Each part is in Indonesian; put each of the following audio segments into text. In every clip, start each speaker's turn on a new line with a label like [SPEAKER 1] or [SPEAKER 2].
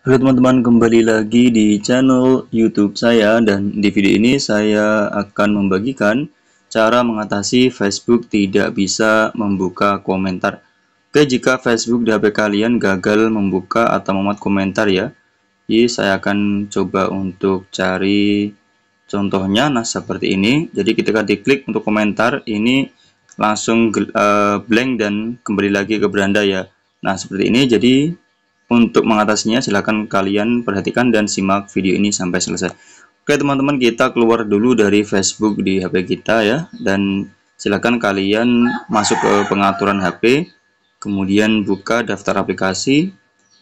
[SPEAKER 1] Halo teman-teman kembali lagi di channel YouTube saya dan di video ini saya akan membagikan cara mengatasi Facebook tidak bisa membuka komentar. Oke jika Facebook di HP kalian gagal membuka atau memuat komentar ya. Jadi saya akan coba untuk cari contohnya nah seperti ini. Jadi ketika diklik untuk komentar ini langsung uh, blank dan kembali lagi ke beranda ya. Nah seperti ini jadi untuk mengatasinya silahkan kalian perhatikan dan simak video ini sampai selesai. Oke teman-teman kita keluar dulu dari Facebook di HP kita ya dan silahkan kalian masuk ke pengaturan HP kemudian buka daftar aplikasi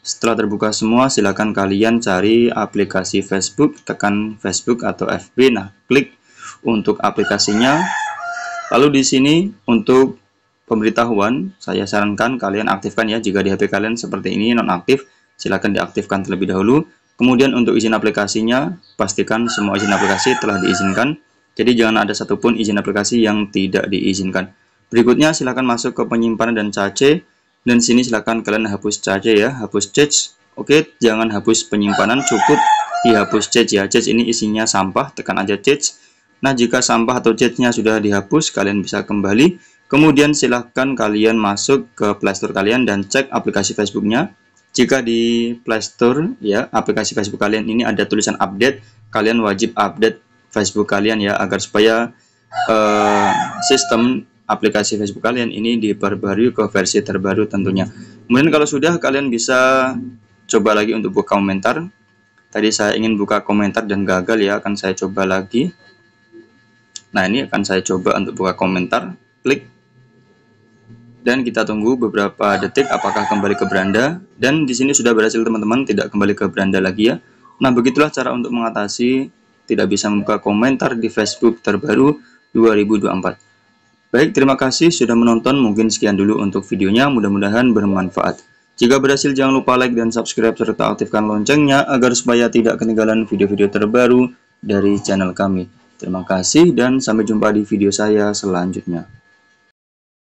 [SPEAKER 1] setelah terbuka semua silahkan kalian cari aplikasi Facebook tekan Facebook atau FB nah klik untuk aplikasinya lalu di sini untuk pemberitahuan, saya sarankan kalian aktifkan ya jika di HP kalian seperti ini nonaktif, silahkan diaktifkan terlebih dahulu. Kemudian untuk izin aplikasinya, pastikan semua izin aplikasi telah diizinkan. Jadi jangan ada satupun izin aplikasi yang tidak diizinkan. Berikutnya silahkan masuk ke penyimpanan dan cache. Dan sini silahkan kalian hapus cache ya, hapus cache. Oke, jangan hapus penyimpanan, cukup dihapus cache ya. Cache ini isinya sampah, tekan aja cache. Nah, jika sampah atau cache-nya sudah dihapus, kalian bisa kembali Kemudian silahkan kalian masuk ke Playstore kalian dan cek aplikasi Facebooknya. Jika di Playstore ya aplikasi Facebook kalian ini ada tulisan update, kalian wajib update Facebook kalian ya agar supaya uh, sistem aplikasi Facebook kalian ini diperbarui ke versi terbaru tentunya. Kemudian kalau sudah kalian bisa coba lagi untuk buka komentar. Tadi saya ingin buka komentar dan gagal ya akan saya coba lagi. Nah ini akan saya coba untuk buka komentar, klik dan kita tunggu beberapa detik apakah kembali ke beranda dan di sini sudah berhasil teman-teman tidak kembali ke beranda lagi ya nah begitulah cara untuk mengatasi tidak bisa membuka komentar di Facebook terbaru 2024 baik terima kasih sudah menonton mungkin sekian dulu untuk videonya mudah-mudahan bermanfaat jika berhasil jangan lupa like dan subscribe serta aktifkan loncengnya agar supaya tidak ketinggalan video-video terbaru dari channel kami terima kasih dan sampai jumpa di video saya selanjutnya